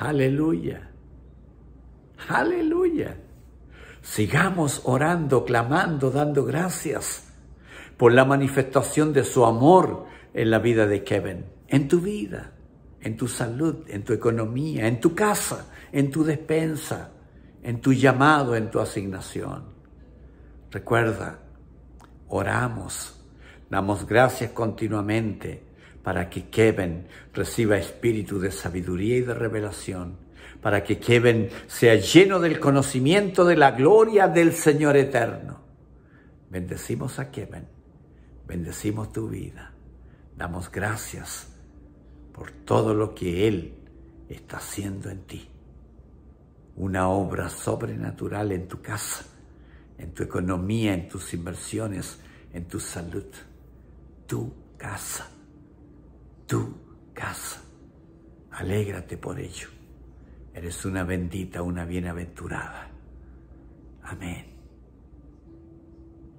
Aleluya. Aleluya. Sigamos orando, clamando, dando gracias por la manifestación de su amor en la vida de Kevin, en tu vida, en tu salud, en tu economía, en tu casa, en tu despensa, en tu llamado, en tu asignación. Recuerda, oramos, damos gracias continuamente para que Kevin reciba espíritu de sabiduría y de revelación, para que Kevin sea lleno del conocimiento de la gloria del Señor eterno. Bendecimos a Kevin, bendecimos tu vida, damos gracias por todo lo que Él está haciendo en ti. Una obra sobrenatural en tu casa, en tu economía, en tus inversiones, en tu salud. Tu casa Alégrate por ello. Eres una bendita, una bienaventurada. Amén.